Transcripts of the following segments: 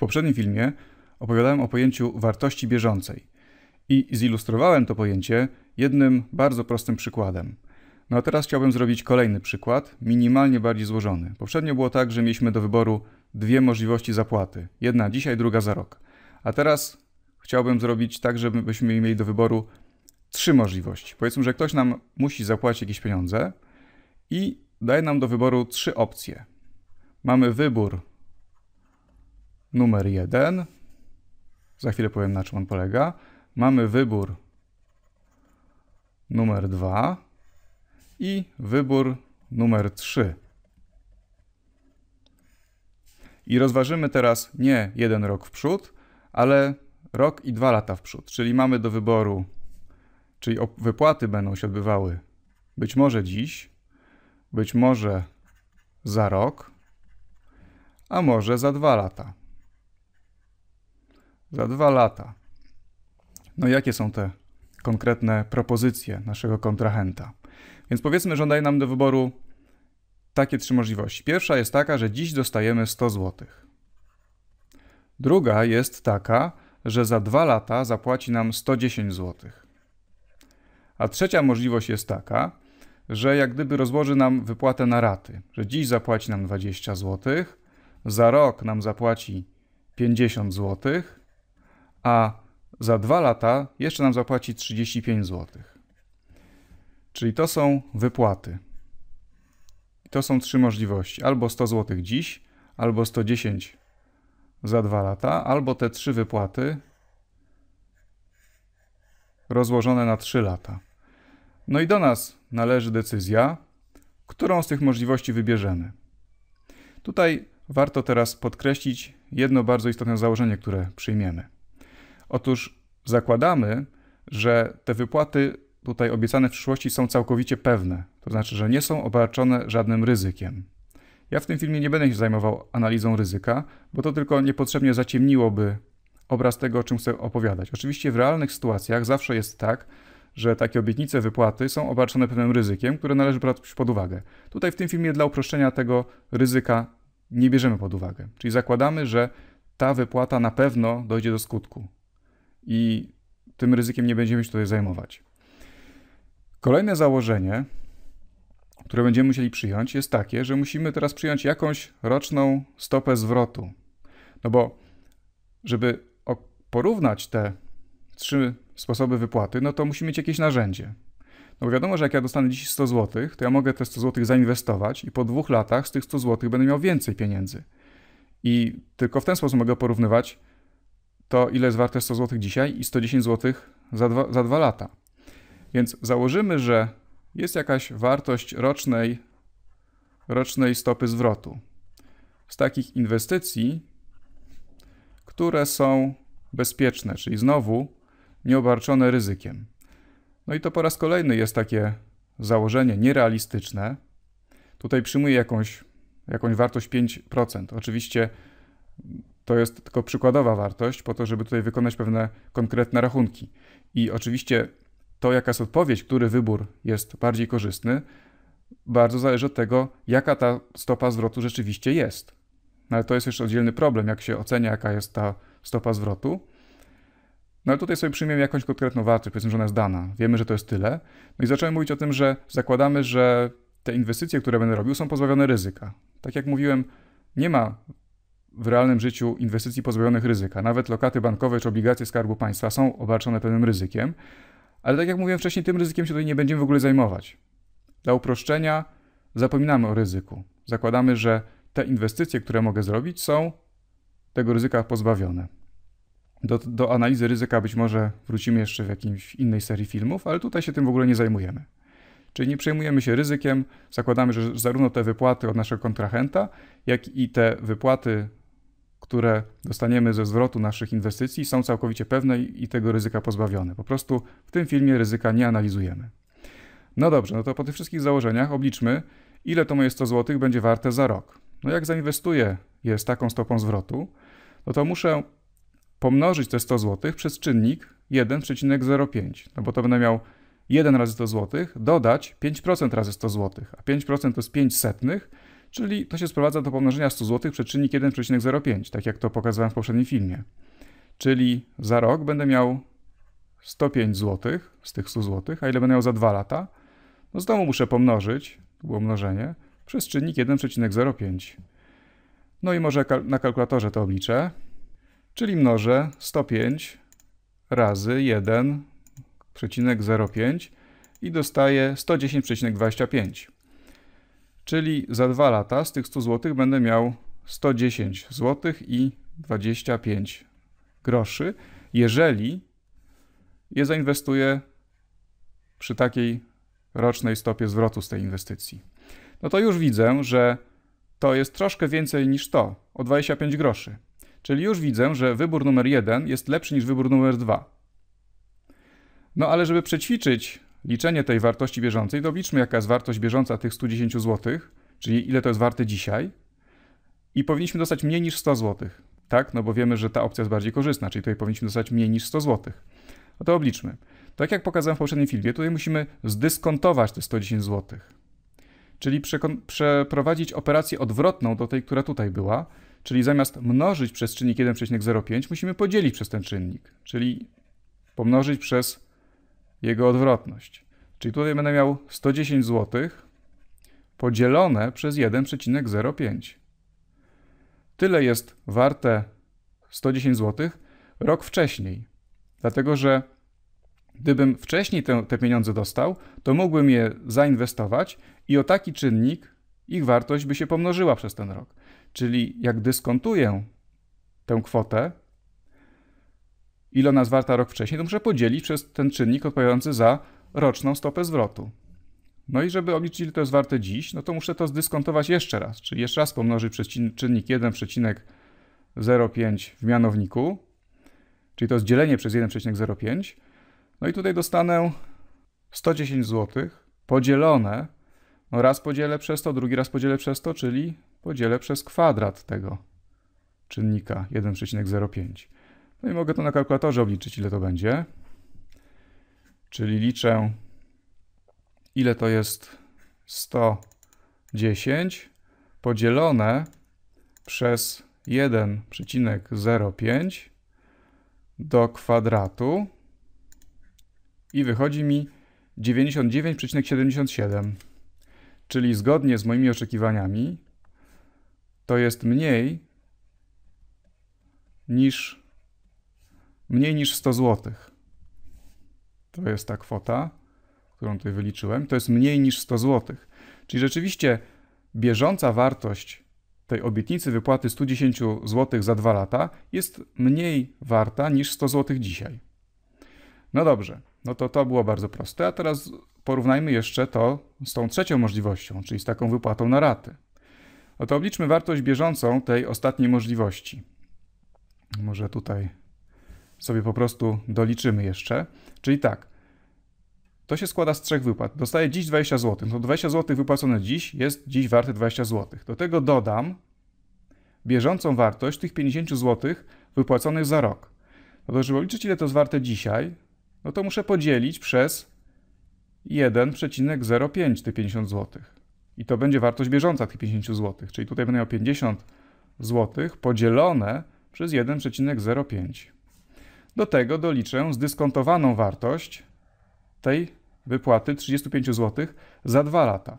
W poprzednim filmie opowiadałem o pojęciu wartości bieżącej i zilustrowałem to pojęcie jednym bardzo prostym przykładem. No a teraz chciałbym zrobić kolejny przykład, minimalnie bardziej złożony. Poprzednio było tak, że mieliśmy do wyboru dwie możliwości zapłaty. Jedna dzisiaj, druga za rok. A teraz chciałbym zrobić tak, żebyśmy mieli do wyboru trzy możliwości. Powiedzmy, że ktoś nam musi zapłacić jakieś pieniądze i daje nam do wyboru trzy opcje. Mamy wybór numer 1. Za chwilę powiem na czym on polega. Mamy wybór numer 2 i wybór numer 3. I rozważymy teraz nie jeden rok w przód, ale rok i dwa lata w przód. Czyli mamy do wyboru, czyli wypłaty będą się odbywały być może dziś, być może za rok, a może za dwa lata. Za dwa lata. No jakie są te konkretne propozycje naszego kontrahenta? Więc powiedzmy, że daje nam do wyboru takie trzy możliwości. Pierwsza jest taka, że dziś dostajemy 100 zł. Druga jest taka, że za dwa lata zapłaci nam 110 zł. A trzecia możliwość jest taka, że jak gdyby rozłoży nam wypłatę na raty, że dziś zapłaci nam 20 zł, za rok nam zapłaci 50 zł, a za dwa lata jeszcze nam zapłaci 35 zł. Czyli to są wypłaty. to są trzy możliwości: albo 100 zł dziś, albo 110 za dwa lata, albo te trzy wypłaty rozłożone na 3 lata. No i do nas należy decyzja, którą z tych możliwości wybierzemy. Tutaj warto teraz podkreślić jedno bardzo istotne założenie, które przyjmiemy. Otóż zakładamy, że te wypłaty tutaj obiecane w przyszłości są całkowicie pewne, to znaczy, że nie są obarczone żadnym ryzykiem. Ja w tym filmie nie będę się zajmował analizą ryzyka, bo to tylko niepotrzebnie zaciemniłoby obraz tego, o czym chcę opowiadać. Oczywiście w realnych sytuacjach zawsze jest tak, że takie obietnice wypłaty są obarczone pewnym ryzykiem, które należy brać pod uwagę. Tutaj w tym filmie dla uproszczenia tego ryzyka nie bierzemy pod uwagę. Czyli zakładamy, że ta wypłata na pewno dojdzie do skutku i tym ryzykiem nie będziemy się tutaj zajmować. Kolejne założenie, które będziemy musieli przyjąć, jest takie, że musimy teraz przyjąć jakąś roczną stopę zwrotu. No bo, żeby porównać te trzy sposoby wypłaty, no to musimy mieć jakieś narzędzie. No bo wiadomo, że jak ja dostanę dziś 100 zł, to ja mogę te 100 zł zainwestować i po dwóch latach z tych 100 zł będę miał więcej pieniędzy. I tylko w ten sposób mogę porównywać to ile jest warte 100 zł dzisiaj i 110 zł za dwa, za dwa lata. Więc założymy, że jest jakaś wartość rocznej, rocznej stopy zwrotu z takich inwestycji, które są bezpieczne, czyli znowu nieobarczone ryzykiem. No i to po raz kolejny jest takie założenie nierealistyczne. Tutaj przyjmuję jakąś, jakąś wartość 5%. Oczywiście to jest tylko przykładowa wartość po to, żeby tutaj wykonać pewne konkretne rachunki. I oczywiście to, jaka jest odpowiedź, który wybór jest bardziej korzystny, bardzo zależy od tego, jaka ta stopa zwrotu rzeczywiście jest. No ale to jest jeszcze oddzielny problem, jak się ocenia, jaka jest ta stopa zwrotu. No ale tutaj sobie przyjmiemy jakąś konkretną wartość, powiedzmy, że ona jest dana. Wiemy, że to jest tyle. No i zacząłem mówić o tym, że zakładamy, że te inwestycje, które będę robił, są pozbawione ryzyka. Tak jak mówiłem, nie ma w realnym życiu inwestycji pozbawionych ryzyka. Nawet lokaty bankowe czy obligacje Skarbu Państwa są obarczone pewnym ryzykiem, ale tak jak mówiłem wcześniej, tym ryzykiem się tutaj nie będziemy w ogóle zajmować. Dla uproszczenia zapominamy o ryzyku. Zakładamy, że te inwestycje, które mogę zrobić, są tego ryzyka pozbawione. Do, do analizy ryzyka być może wrócimy jeszcze w jakiejś innej serii filmów, ale tutaj się tym w ogóle nie zajmujemy. Czyli nie przejmujemy się ryzykiem, zakładamy, że zarówno te wypłaty od naszego kontrahenta, jak i te wypłaty które dostaniemy ze zwrotu naszych inwestycji, są całkowicie pewne i tego ryzyka pozbawione. Po prostu w tym filmie ryzyka nie analizujemy. No dobrze, no to po tych wszystkich założeniach obliczmy, ile to moje 100 zł będzie warte za rok. No jak zainwestuję je z taką stopą zwrotu, no to muszę pomnożyć te 100 zł przez czynnik 1,05, no bo to będę miał 1 razy 100 zł, dodać 5% razy 100 zł, a 5% to jest 5 setnych, Czyli to się sprowadza do pomnożenia 100 zł przez czynnik 1,05, tak jak to pokazywałem w poprzednim filmie. Czyli za rok będę miał 105 zł z tych 100 zł, a ile będę miał za 2 lata? No znowu muszę pomnożyć, to było mnożenie, przez czynnik 1,05. No i może na kalkulatorze to obliczę, czyli mnożę 105 razy 1,05 i dostaję 110,25 czyli za dwa lata z tych 100 zł będę miał 110 zł i 25 groszy, jeżeli je zainwestuję przy takiej rocznej stopie zwrotu z tej inwestycji. No to już widzę, że to jest troszkę więcej niż to, o 25 groszy. Czyli już widzę, że wybór numer 1 jest lepszy niż wybór numer 2. No ale żeby przećwiczyć liczenie tej wartości bieżącej, obliczmy jaka jest wartość bieżąca tych 110 zł, czyli ile to jest warte dzisiaj i powinniśmy dostać mniej niż 100 zł, tak? No bo wiemy, że ta opcja jest bardziej korzystna, czyli tutaj powinniśmy dostać mniej niż 100 zł. No to obliczmy. Tak jak pokazałem w poprzednim filmie, tutaj musimy zdyskontować te 110 zł. Czyli przeprowadzić operację odwrotną do tej, która tutaj była, czyli zamiast mnożyć przez czynnik 1,05 musimy podzielić przez ten czynnik, czyli pomnożyć przez jego odwrotność. Czyli tutaj będę miał 110 zł podzielone przez 1,05. Tyle jest warte 110 zł rok wcześniej. Dlatego, że gdybym wcześniej te, te pieniądze dostał, to mógłbym je zainwestować i o taki czynnik ich wartość by się pomnożyła przez ten rok. Czyli jak dyskontuję tę kwotę, ilona zwarta rok wcześniej, to muszę podzielić przez ten czynnik odpowiadający za roczną stopę zwrotu. No i żeby obliczyć, ile to jest warte dziś, no to muszę to zdyskontować jeszcze raz, czyli jeszcze raz pomnożyć przez czynnik 1,05 w mianowniku, czyli to jest dzielenie przez 1,05. No i tutaj dostanę 110 zł podzielone, no raz podzielę przez to, drugi raz podzielę przez to, czyli podzielę przez kwadrat tego czynnika 1,05. No i mogę to na kalkulatorze obliczyć, ile to będzie. Czyli liczę, ile to jest 110 podzielone przez 1,05 do kwadratu i wychodzi mi 99,77. Czyli zgodnie z moimi oczekiwaniami to jest mniej niż mniej niż 100 zł. To jest ta kwota, którą tutaj wyliczyłem. To jest mniej niż 100 zł. Czyli rzeczywiście bieżąca wartość tej obietnicy wypłaty 110 zł za dwa lata jest mniej warta niż 100 zł dzisiaj. No dobrze, no to to było bardzo proste, a teraz porównajmy jeszcze to z tą trzecią możliwością, czyli z taką wypłatą na raty. No to obliczmy wartość bieżącą tej ostatniej możliwości. Może tutaj sobie po prostu doliczymy jeszcze. Czyli tak, to się składa z trzech wypłat. Dostaję dziś 20 zł. To 20 zł wypłacone dziś jest dziś warte 20 zł. Do tego dodam bieżącą wartość tych 50 zł wypłaconych za rok. No to żeby policzyć ile to jest warte dzisiaj, no to muszę podzielić przez 1,05 tych 50 zł. I to będzie wartość bieżąca tych 50 zł. Czyli tutaj będę miał 50 zł podzielone przez 1,05. Do tego doliczę zdyskontowaną wartość tej wypłaty 35 zł za 2 lata.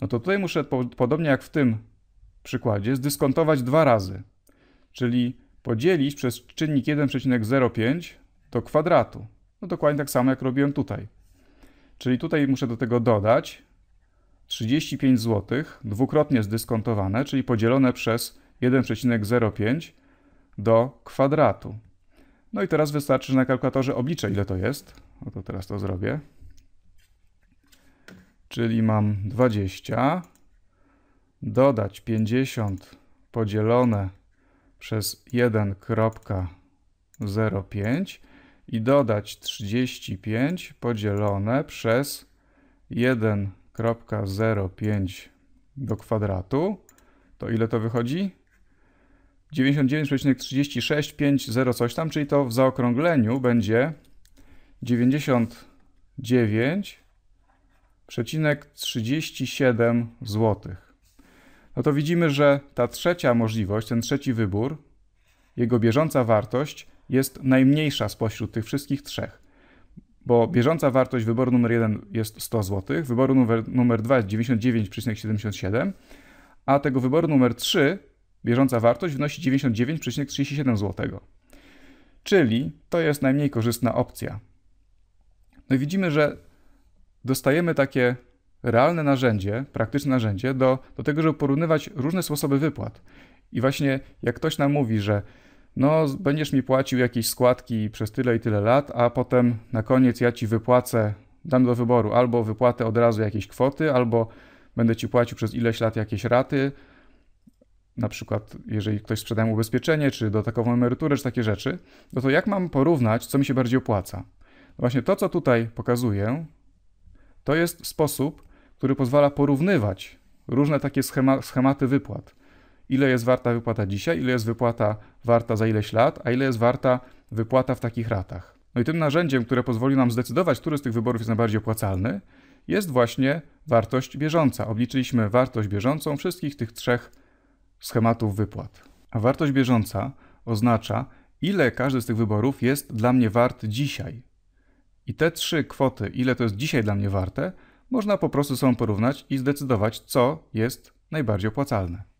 No to tutaj muszę, podobnie jak w tym przykładzie, zdyskontować dwa razy, czyli podzielić przez czynnik 1,05 do kwadratu. No dokładnie tak samo jak robiłem tutaj. Czyli tutaj muszę do tego dodać 35 zł dwukrotnie zdyskontowane, czyli podzielone przez 1,05 do kwadratu. No i teraz wystarczy, że na kalkulatorze obliczę, ile to jest. No to teraz to zrobię. Czyli mam 20 dodać 50 podzielone przez 1,05 i dodać 35 podzielone przez 1,05 do kwadratu. To ile to wychodzi? 99,365 coś tam, czyli to w zaokrągleniu będzie 99,37 zł. No to widzimy, że ta trzecia możliwość, ten trzeci wybór, jego bieżąca wartość jest najmniejsza spośród tych wszystkich trzech. Bo bieżąca wartość wyboru numer 1 jest 100 zł, wyboru numer, numer 2 jest 99,77, a tego wyboru numer 3 Bieżąca wartość wynosi 99,37 zł. Czyli to jest najmniej korzystna opcja. No i widzimy, że dostajemy takie realne narzędzie, praktyczne narzędzie do, do tego, żeby porównywać różne sposoby wypłat. I właśnie jak ktoś nam mówi, że no będziesz mi płacił jakieś składki przez tyle i tyle lat, a potem na koniec ja ci wypłacę, dam do wyboru albo wypłatę od razu jakieś kwoty, albo będę ci płacił przez ileś lat jakieś raty, na przykład jeżeli ktoś sprzedaje mu ubezpieczenie, czy dodatkową emeryturę, czy takie rzeczy, no to jak mam porównać, co mi się bardziej opłaca? No właśnie to, co tutaj pokazuję, to jest sposób, który pozwala porównywać różne takie schema, schematy wypłat. Ile jest warta wypłata dzisiaj, ile jest wypłata warta za ileś lat, a ile jest warta wypłata w takich ratach. No i tym narzędziem, które pozwoli nam zdecydować, który z tych wyborów jest najbardziej opłacalny, jest właśnie wartość bieżąca. Obliczyliśmy wartość bieżącą wszystkich tych trzech schematów wypłat. A wartość bieżąca oznacza, ile każdy z tych wyborów jest dla mnie wart dzisiaj. I te trzy kwoty, ile to jest dzisiaj dla mnie warte, można po prostu sobie porównać i zdecydować, co jest najbardziej opłacalne.